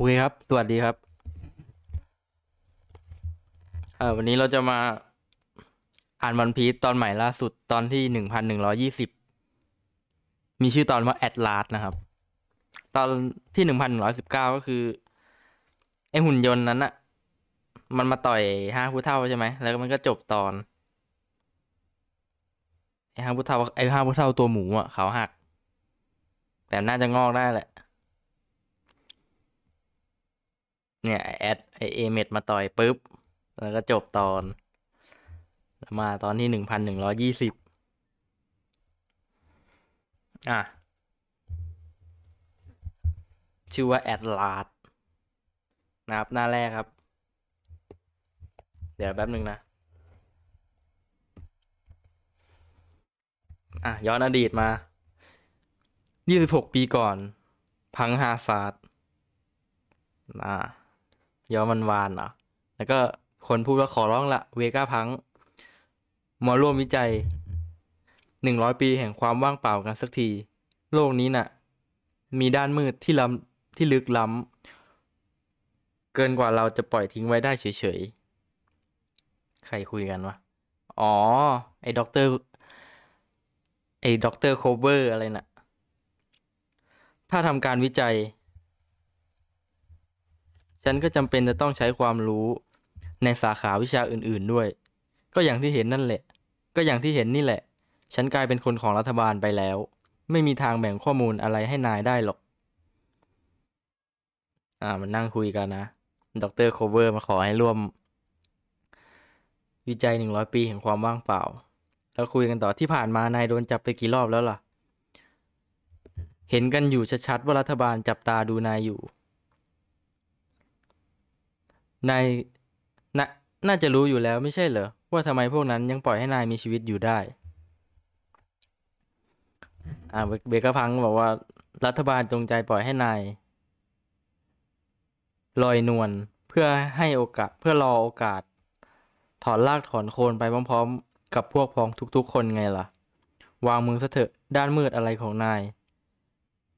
โอเคครับ สวัสดีครับ เอ่อวันนี้เราจะมาอ่านวันพีซตอนใหม่ล่าสุดตอนที่หนึ่งพันหนึ่งร้อยี่สิบ มีชื่อตอนว่าแอดลาสนะครับ ตอนที่หนึ่งพันหนึ่งร้อยสิบเก้าก็คือ ไอหุ่นยนต์นั้นอะมันมาต่อยห้าผู้เท่าใช่ไหม แล้วมันก็จบตอนไอห้าผู้เท่าไอห้าผู้เท่าตัวหมูอะเขาหัก แต่น่าจะงอกได้แหละเนี่ย แอดไอเอเมดมาต่อยปุ๊บ แล้วก็จบตอนมาตอนที่หนึ่งพันหนึ่งร้อยี่สิบอ่ะ ชื่อว่า แอดลาดนะครับหน้าแรกครับ เดี๋ยวแป๊บหนึ่งนะ อ่ะ ย้อนอดีตมายี่สิบหกปีก่อน พังฮาซาร์ดอ่าย้อมมันวานอ่ะแล้วก็คนพูดว่าขอร้องละเวก้าพังมอร่วมวิจัยหนึ่งร้อยปีแห่งความว่างเปล่ากันสักที โลกนี้นะ่ะ มีด้านมืดที่ล้ำ ที่ลึกล้ำ เกินกว่าเราจะปล่อยทิ้งไว้ได้เฉยๆ ใครคุยกันวะ อ๋อ ไอ้ด็อกเตอร์ ไอ้ด็อกเตอร์โคเวอร์ อะไรนะ่ะ ถ้าทำการวิจัยฉันก็จำเป็นจะต้องใช้ความรู้ในสาขาวิชาอื่น ๆด้วย ก็อย่างที่เห็นนั่นแหละ ก็อย่างที่เห็นนี่แหละ ฉันกลายเป็นคนของรัฐบาลไปแล้ว ไม่มีทางแบ่งข้อมูลอะไรให้นายได้หรอก อ่ามันนั่งคุยกันนะ ดรโคเวอร์มาขอให้ร่วม วิจัยหนึ่งร้อยปี แห่งความว่างเปล่า แล้วคุยกันต่อที่ผ่านมา นายโดนจับไปกี่รอบแล้วล่ะ เห็นกันอยู่ชัดๆว่ารัฐบาลจับตาดูนายอยู่นายนน่าจะรู้อยู่แล้วไม่ใช่เหรอ ว่าทำไม พวกนั้นยังปล่อยให้นายมีชีวิตอยู่ได้อ่าเบกพังบอกว่ารัฐบาลจงใจปล่อยให้นายลอยนวลเพื่อให้โอกาสเพื่อรอโอกาส ถอนลากถอนโคน ไปพร้อมๆ กับพวกพ้องทุกๆคนไงล่ะวางมือซะเถอะด้านมืดอะไรของนาย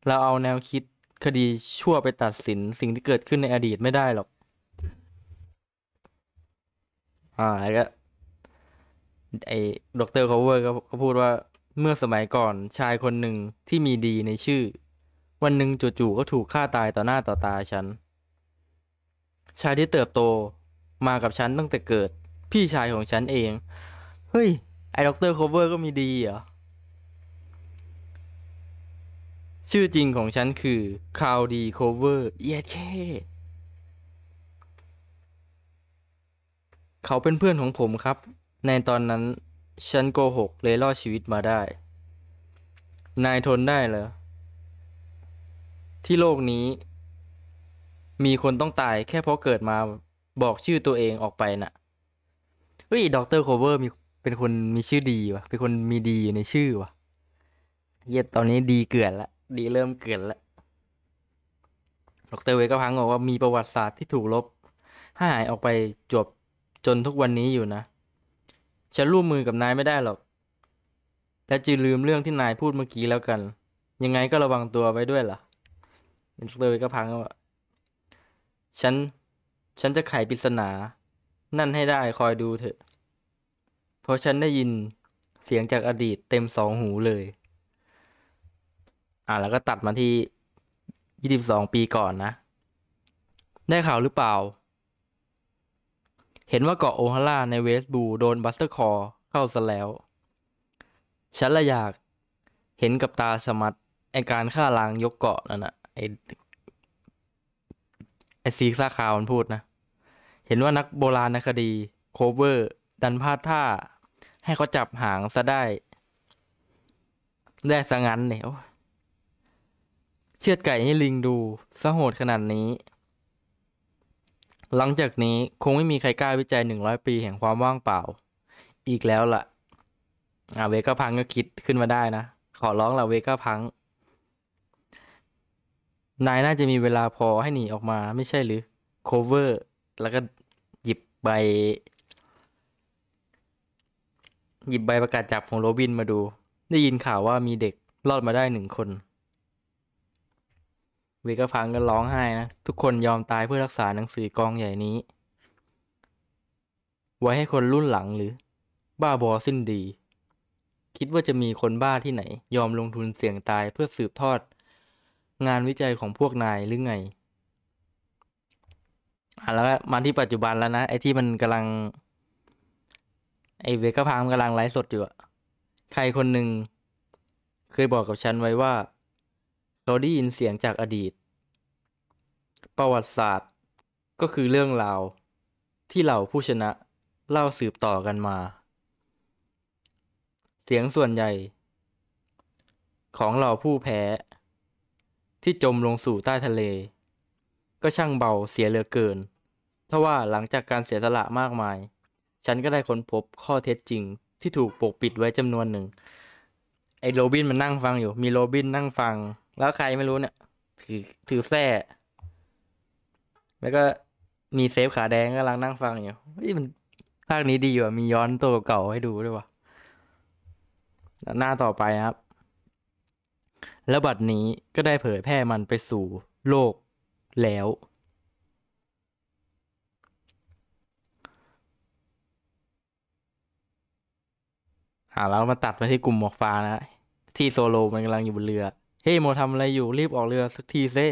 เราเอาแนวคิดคดีชั่วไปตัดสินสิ่งที่เกิดขึ้นในอดีตไม่ได้หรอกอ่าแล้วก็ไอ้ดรคอเวอร์ก็พูดว่าเมื่อสมัยก่อนชายคนหนึ่งที่มีดีในชื่อ วันหนึ่งจู่ๆก็ถูกฆ่าตายต่อหน้าต่อตาฉันชายที่เติบโตมากับฉันตั้งแต่เกิดพี่ชายของฉัน เอง เฮ้ย ไอ้ด็อกเตอร์โคเวอร์ก็มีดีเหรอชื่อจริงของฉันคือคาวดีโคเวอร์เยดแค่เขาเป็นเพื่อนของผมครับในตอนนั้นฉันโกหกเลยรอดชีวิตมาได้ นายทนได้เหรอที่โลกนี้ มีคนต้องตายแค่เพราะเกิดมาบอกชื่อตัวเองออกไปนะ่ะเฮ้ยด็อกเตอร์โคเวอร์มีเป็นคนมีชื่อดีวะเป็นคนมีดีอยู่ในชื่อวะเย็ดตอนนี้ดีเกินละ ดีเริ่มเกินละดรเวก็พังบอกว่ามีประวัติศาสตร์ที่ถูกลบให้หายออกไปจบจนทุกวันนี้อยู่นะ ฉันร่วมมือกับนายไม่ได้หรอก และจีลืมเรื่องที่นายพูดเมื่อกี้แล้วกัน ยังไงก็ระวังตัวไว้ด้วยล่ะเอตร์ลยก็พังว่าฉัน ฉันจะไขปริศนา นั่นให้ได้คอยดูเถอะ เพราะฉันได้ยินเสียงจากอดีตเต็มสองหูเลย อ่าแล้วก็ตัดมาที่ยี่สิบสองปีก่อนนะ ได้ข่าวหรือเปล่าเห็นว่าเกาะโอฮาร่าในเวสบูโดนบัสเตอร์คอร์เข้าซะแล้ว ฉันละอยากเห็นกับตาสมัตไอการฆ่าล้างยกเกาะนั่นนะไอไอซีซ่าคาวมันพูดนะ เห็นว่านักโบราณคดีโคเวอร์ ดันพลาดท่า ให้เขาจับหางซะได้ ได้สังั้นเนี่ยเชือดไก่ให้ลิงดูสะโหดขนาดนี้หลังจากนี้คงไม่มีใครกล้าวิจัย 100 ปีแห่งความว่างเปล่า อีกแล้วล่ะอเวก้าพังก็คิดขึ้นมาได้นะ ขอร้องล่ะเวก้าพัง นายน่าจะมีเวลาพอให้หนีออกมา ไม่ใช่หรือโคเวอร์แล้วก็หยิบใบ หยิบใบประกาศจับของโรบินมาดู ได้ยินข่าวว่ามีเด็กรอดมาได้หนึ่งคนเวก็พังกันร้องไห้นะ ทุกคนยอมตายเพื่อรักษาหนังสือกองใหญ่นี้ ไว้ให้คนรุ่นหลังหรือ บ้าบอสิ้นดี คิดว่าจะมีคนบ้าที่ไหน ยอมลงทุนเสี่ยงตายเพื่อสืบทอด งานวิจัยของพวกนายหรือไง อ่ะแล้วมาที่ปัจจุบันแล้วนะไอ้ที่มันกำลัง ไอ้เวก้าพังกำลังไลฟ์สดอยู่อะใครคนหนึ่งเคยบอกกับฉันไว้ว่าเราได้ยินเสียงจากอดีต ประวัติศาสตร์ก็คือเรื่องราวที่เหล่าผู้ชนะเล่าสืบต่อกันมา เสียงส่วนใหญ่ ของเหล่าผู้แพ้ ที่จมลงสู่ใต้ทะเล ก็ช่างเบาเสียเหลือเกินทว่าหลังจากการเสียสละมากมาย ฉันก็ได้ค้นพบข้อเท็จจริงที่ถูกปกปิดไว้จำนวนหนึ่ง ไอ้โรบินมันนั่งฟังอยู่มีโรบินนั่งฟังแล้วใครไม่รู้เนี่ยถือถือแท้แล้ว ก็มี เซฟขาแดงกำลังนั่งฟังอยู่นี่มัน ภาค นี้ดีว่ะมีย้อนตัวเก่าให้ดูด้วยว่ะหน้าต่อไปครับ แล้วบัดนี้ก็ได้เผยแพร่มันไปสู่โลกแล้ว หาแล้วมาตัดไปที่กลุ่ม หมอกฟ้านะ ที่โซโล มันกำลังอยู่บนเรือเฮ้โมทำอะไรอยู่รีบออกเรือสักทีเซ่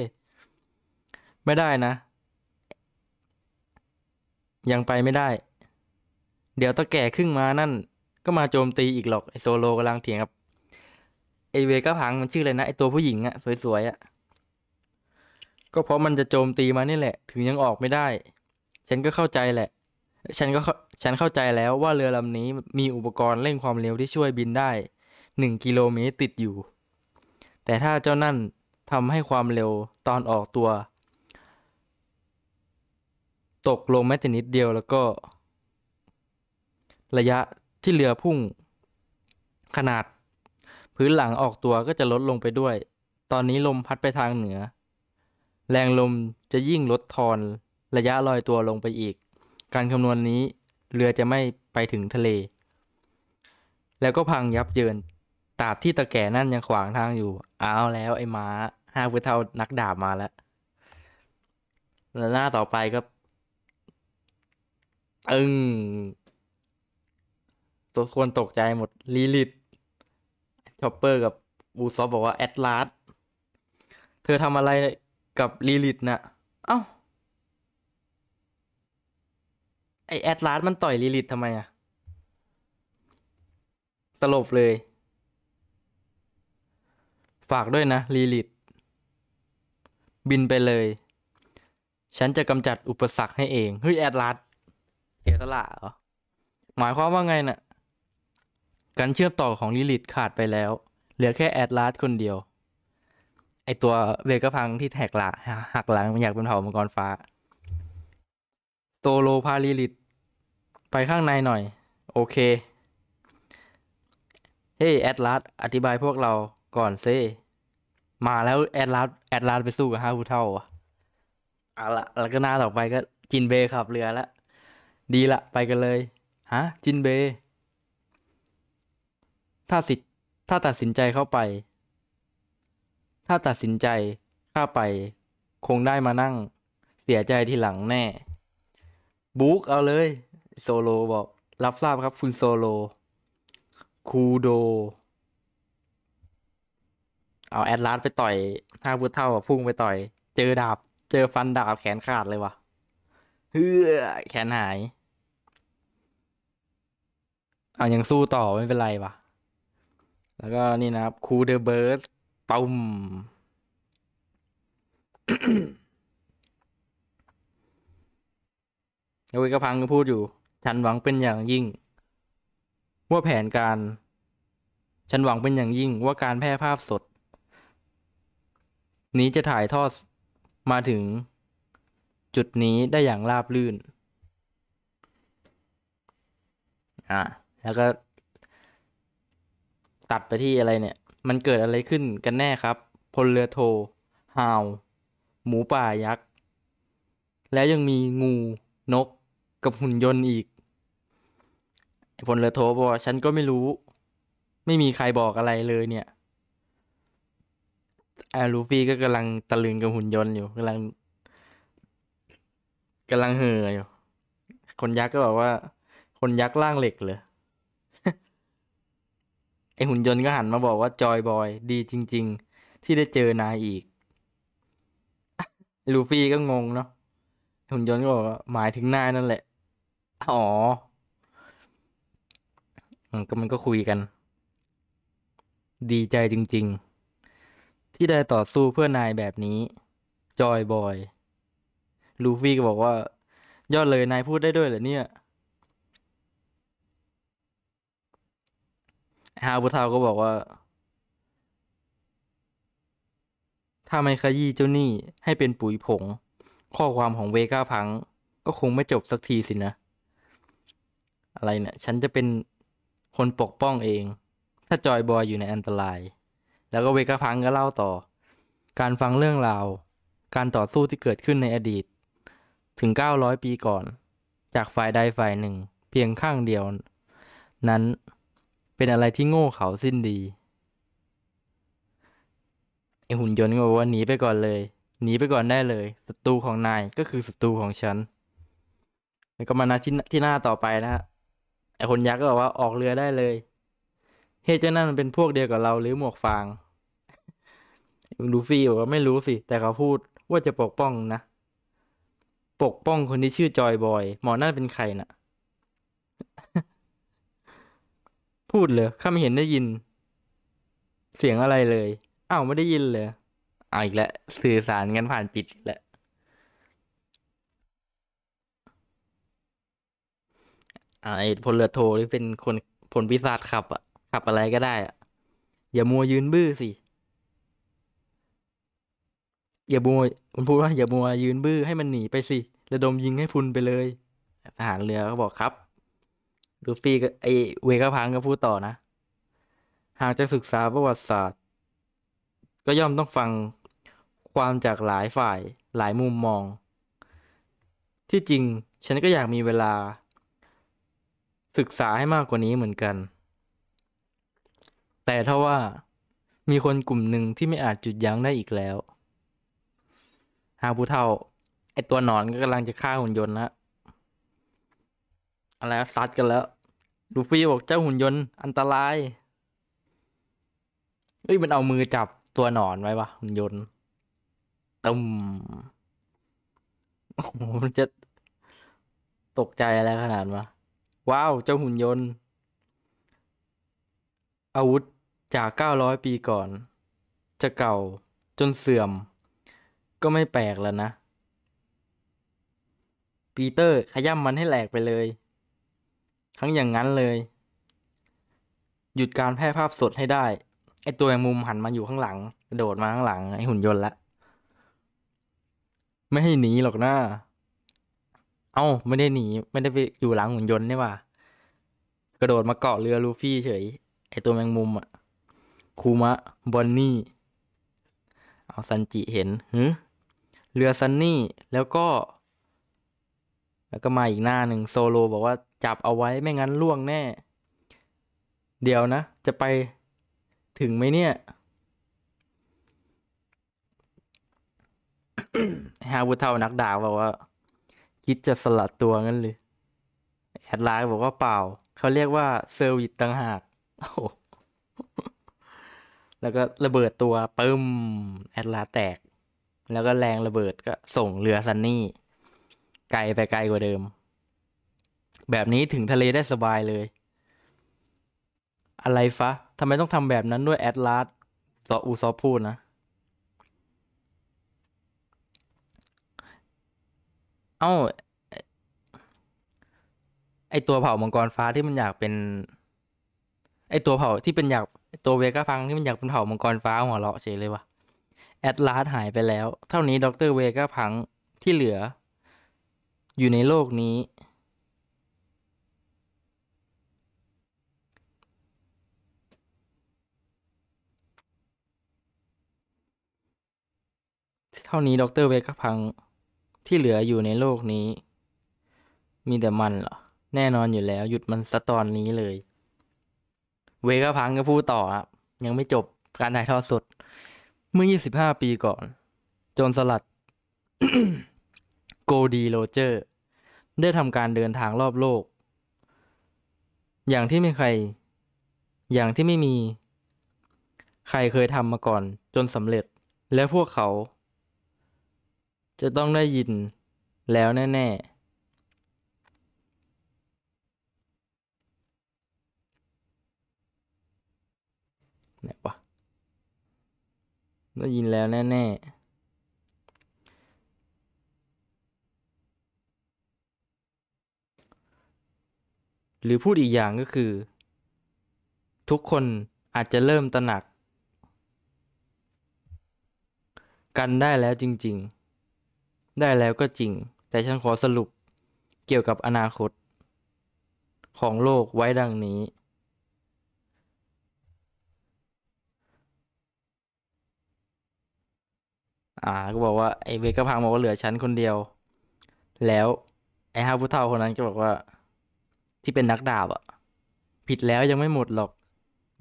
ไม่ได้นะ ยัง ไปไม่ได้ เดี๋ยวตะแก่ครึ่งมานั่น ก็มาโจมตีอีกหรอก ไอโซโลกำลังเถียง ครับไอเวก้าพัง มัน ชื่ออะไรนะ ไอตัวผู้หญิงอะสวย ๆอะก็เพราะมันจะโจมตีมานี่แหละ ถึง ยังออกไม่ได้ ฉันก็เข้าใจแหละฉันก็ฉันเข้าใจแล้วว่าเรือลำนี้มีอุปกรณ์เร่งความเร็วที่ช่วยบินได้หนึ่งกิโลเมตรติดอยู่แต่ถ้าเจ้านั่นทำให้ความเร็วตอนออกตัว ตกลงแม้แต่นิดเดียวแล้วก็ ระยะที่เรือพุ่ง ขนาด พื้นหลังออกตัวก็จะลดลงไปด้วย ตอนนี้ลมพัดไปทางเหนือ แรงลมจะยิ่งลดทอน ระยะลอยตัวลงไปอีก การคำนวณนนี้เรือจะไม่ไปถึงทะเล แล้วก็พังยับเยินตราบที่ตะแก่นั่นยังขวางทางอยู่ เอาแล้ว ไอ้ม้าห้าพุเท่านักดาบมาแล้ว แล้วหน้าต่อไปก็ตึงตัวควนตกใจหมดลีลิตชอปเปอร์ กับบูซอบอกว่า แอดลาส เธอทำอะไรกับลีลิตนะ่ะเอา้า ไอแอดลาส มันต่อยลีลิตทำไมอะตลบเลยฝากด้วยนะลีลิตบินไปเลย ฉันจะกำจัดอุปสรรคให้เองเฮ้ย แอดลาสเสียสละเหรอ หมายความว่าไงนะ่ะการเชื่อมต่อของลิลิตขาดไปแล้ว เหลือแค่แอดลาสคนเดียว ไอตัวเวกพังที่แหกกละ หักหลังมันอยากเป็นเผ่ามังกรฟ้าโตโลพาลิลิตไปข้างในหน่อย โอเคเฮ้ยแอดลาสอธิบายพวกเราก่อนเซมาแล้วแอดลาสแอดลาสไปสู้ กับฮาบูเท่าอ่ะเอาละแล้วก็หน้าต่อไปก็จินเบขับเรือละ ดีละไปกันเลยฮะจินเบถ้า สิทธถ้าตัดสินใจเข้าไป ถ้าตัดสินใจข้าไป คงได้มานั่งเสียใจทีหลังแน่บุ๊กเอาเลย โซโล บอก รับทราบครับคุณโซโลคูโดเอาแอดลาสไปต่อยห้าพุทเท่าพุ่งไปต่อย เจอดาบ เจอฟันดาบแขนขาดเลยวะเฮือแขนหาย เอายังสู้ต่อไม่เป็นไรวะแล้วก็นี่นะครับ คูเดอเบิร์ตปุ่มเอวิกพังก็พูดอยู่ ฉันหวังเป็นอย่างยิ่ง ว่าแผนการ ฉันหวังเป็นอย่างยิ่งว่าการแพร่ภาพสดนี้จะถ่ายทอดมาถึงจุดนี้ได้อย่างราบรื่น อ่า แล้วก็ ตัดไปที่อะไรเนี่ย มันเกิดอะไรขึ้นกันแน่ครับพลเรือโทฮาว หมูป่ายักษ์แล้วยังมีงู นก กับหุ่นยนต์อีกพลเรือโทบอกฉันก็ไม่รู้ ไม่มีใครบอกอะไรเลยเนี่ยอาลูฟี่ก็กำลังตะลึงกับหุ่นยนต์อยู่กำลังกำลังเห่ออยู่คนยักษ์ก็บอกว่า คนยักษ์ล่างเหล็กเลยไอหุ่นยนต์ก็หันมาบอกว่า จอยบอยดีจริง ๆ ที่ได้เจอนายอีก ลูฟี่ก็งงเนาะหุ่นยนต์ก็บอกว่าหมายถึงนายนั่นแหละ อ๋อก็มันก็คุยกัน ดีใจจริงๆที่ได้ต่อสู้เพื่อนายแบบนี้ จอยบอย ลูฟี่ก็บอกว่ายอดเลยนายพูดได้ด้วยเหรอเนี่ยฮาบุทาวก็บอกว่าถ้าไม่ขยี้เจ้าหนี้ให้เป็นปุ๋ยผง ข้อความของเวก้าพังก็คงไม่จบสักทีสินะ อะไรเนะี่ย ฉันจะเป็นคนปกป้องเอง ถ้าจอยบอยอยู่ในอันตรายแล้วก็เวกพังก็เล่าต่อ การฟังเรื่องราว การต่อสู้ที่เกิดขึ้นในอดีตถึง900ปีก่อน จากฝ่ายใดฝ่ายหนึ่ง เพียงข้างเดียว นั้นเป็นอะไรที่โง่เขาสิ้นดีไอหุ่นยนต์ก็บอกว่าหนีไปก่อนเลยหนีไปก่อนได้เลยศัตรูของนายก็คือศัตรูของฉันแล้วก็มานาที่ที่หน้าต่อไปนะฮะไอคนยักษ์ก็บอกว่าออกเรือได้เลยเฮเจนั่นมันเป็นพวกเดียวกับเราหรือหมวกฟางลูฟี่บอกว่าไม่รู้สิ แต่เขาพูดว่าจะปกป้อง นะ ปกป้องคนที่ชื่อจอยบอยหมอนั่นเป็นใครนะ่ะ พูดเลยข้าไม่เห็นได้ยิน เสียงอะไรเลยอ้าวไม่ได้ยินเลยเอาอีกแล้วสื่อสารกัน ผ่านจิต แหละอ่าไอ้พลเรือโทที่เป็นคนผลพิศาจขับอ่ะขับอะไรก็ได้อะอย่ามัวยืนบื้อสิอย่ามัวมันพูดว่าอย่ามัวยืนบื้อให้มันหนีไปสิระดมยิงให้พุนไปเลยทหารเรือก็บอกครับลูฟี่ก็ไอเวกพังก็พูดต่อนะ หากจะศึกษาประวัติศาสตร์ ก็ย่อมต้องฟังความจากหลายฝ่ายหลายมุมมอง ที่จริงฉันก็อยากมีเวลา ศึกษาให้มากกว่านี้เหมือนกันแต่ถ้าว่ามีคนกลุ่มหนึ่งที่ไม่อาจจุดยั้งได้อีกแล้ว หาผู้เท่าไอตัวหนอนก็กำลังจะฆ่าหุ่นยนต์นะอะไรซัดกันแล้วลูฟี่บอกเจ้าหุ่นยนต์ อันตรายเอ้ยมันเอามือจับตัวหนอนไว้ปะหุ่นยนต์ตึมโอ้โหมันจะตกใจอะไรขนาดวะว้าวเจ้าหุ่นยนต์ อาวุธจาก 900 ปีก่อน จะเก่าจนเสื่อม ก็ไม่แปลกแล้วนะปีเตอร์ขย้ำมันให้แหลกไปเลยทั้งอย่างนั้นเลยหยุดการแพร่ภาพสดให้ได้ไอตัวแมงมุมหันมาอยู่ข้างหลังโดดมาข้างหลังไอหุ่นยนต์ละ ไม่ให้หนีหรอกนะเอ้าไม่ได้หนีไม่ได้ไปอยู่หลังหุ่นยนต์นี่ว่า กระโดดมาเกาะเรือลูฟี่เฉยไอตัวแมงมุมอะคูมะ บอนนี่ เอาซันจิเห็นหเรือซันนี่ แล้วก็ แล้วก็มาอีกหน้าหนึ่งโซโล บอกว่าจับเอาไว้ไม่งั้นล่วงแน่ เดี๋ยวนะ จะไปถึงไหมเนี่ยฮาวุเท่านักดาบบอกว่า คิดจะสลัดตัวงั้นเลยแอดไลน์บอกว่าเปล่า เขาเรียกว่า เซอร์วิสต่างหาก โอ้แล้วก็ระเบิดตัวปึ้มแอตลาแตก แล้วก็แรงระเบิดก็ส่งเรือซันนี่ไกลไปไกลกว่าเดิม แบบนี้ถึงทะเลได้สบายเลย อะไรฟะทำไมต้องทำแบบนั้นด้วยแอตลาสซออูซอพูดนะเอ้าไอตัวเผ่ามังกรฟ้าที่มันอยากเป็น ไอตัวเผ่าที่เป็นอยากตัวเวก้าพังที่มันอยากเป็นเผ่ามังกร ฟ้าหัวเราะเฉยเลยวะแอดลาสหายไปแล้ว เท่านี้ด็อกเตอร์เวก้าพังที่เหลือ อยู่ในโลกนี้ เท่านี้ด็อกเตอร์เวก้าพังที่เหลืออยู่ในโลกนี้ มีแต่มันเหรอ แน่นอนอยู่แล้วหยุดมันซะตอนนี้เลยเวก็พังก็พูดต่อครับยังไม่จบการถ่ายทอดสดเมื่อ 25 ปีก่อนโจนสลัด โกดีโรเจอร์ ได้ทำการเดินทางรอบโลก อย่างที่ไม่ใคร อย่างที่ไม่มี ใครเคยทำมาก่อน จนสำเร็จและพวกเขา จะต้องได้ยินแล้วแน่ๆไหนวะได้ยินแล้วแน่ๆ หรือพูดอีกอย่างก็คือทุกคนอาจจะเริ่มตระหนักกันได้แล้วจริงๆ ได้แล้วก็จริง แต่ฉันขอสรุปเกี่ยวกับอนาคตของโลกไว้ดังนี้อ่าก็บอกว่าไอเวกพังบอกว่าเหลือฉันคนเดียว แล้วไอฮาผู้เท่าคนนั้นก็บอกว่า ที่เป็นนักดาบอะผิดแล้วยังไม่หมดหรอก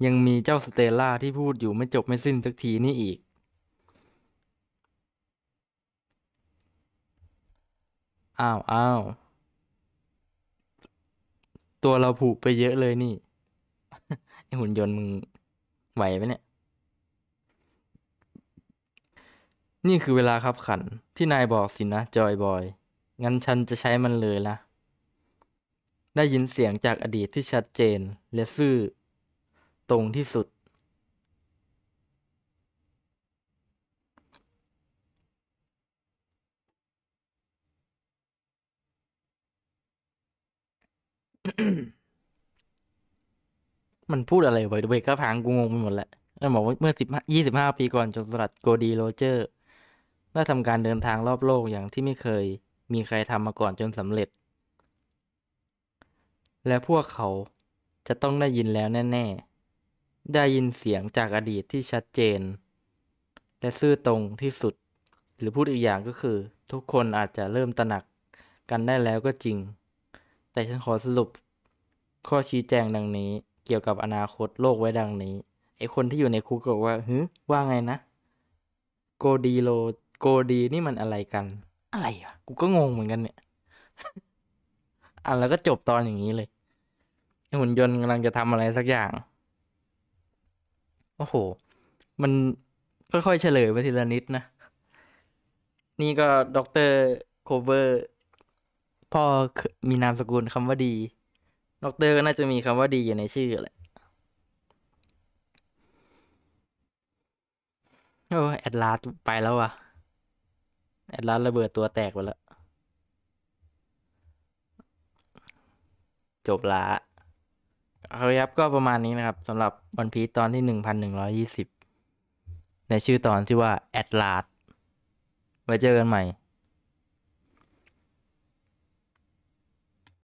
ยังมีเจ้าสเตลล่าที่พูดอยู่ไม่จบไม่สิ้นสักทีนี่อีก อ้าวอ้าวตัวเราผูกไปเยอะเลยนี่ไอหุ่นยนต์มึงไหวไหมเนี่ยนี่คือเวลาครับขันที่นายบอกสินะ จอยบอย งั้นฉันจะใช้มันเลยละได้ยินเสียงจากอดีตที่ชัดเจน และซื่อตรงที่สุด มันพูดอะไรไว้ด้วยก็พางกูงงไปหมดแหละ แล้วบอกว่าเมื่อสิบยี่สิบห้าปีก่อนจนสลัดโกดีโรเจอร์ได้ทำการเดินทางรอบโลกอย่างที่ไม่เคยมีใครทำมาก่อนจนสำเร็จ และพวกเขาจะต้องได้ยินแล้วแน่ ๆ ได้ยินเสียงจากอดีตที่ชัดเจน และซื่อตรงที่สุด หรือพูดอีกอย่างก็คือ ทุกคนอาจจะเริ่มตระหนักกันได้แล้วก็จริง แต่ฉันขอสรุป ข้อชี้แจงดังนี้ เกี่ยวกับอนาคตโลกไว้ดังนี้ ไอคนที่อยู่ในคุกบอกว่าฮึว่าไงนะโกดีโลโกดีนี่มันอะไรกัน อะไรอ่ะกูก็งงเหมือนกันเนี่ย อ่ะแล้วก็จบตอนอย่างนี้เลย หุ่นยนต์กำลังจะทำอะไรสักอย่าง โอ้โห มันค่อยๆเฉลยมาทีละนิดนะ นี่ก็ด็อกเตอร์โคเวอร์พ่อมีนามสกุลคำว่าดีด็อกเตอร์ก็น่าจะมีคำว่าดีอยู่ในชื่อแหละโอ้แอดลาสไปแล้วอะแอดลานระเบิดตัวแตก ไปแล้วจบละเอาครับก็ประมาณนี้นะครับสำหรับวันพีตอนที่หนึ่งพันหนึ่งร้อยี่สิบในชื่อตอน ที่ ว่า แอดลาดไว้เจอกันใหม่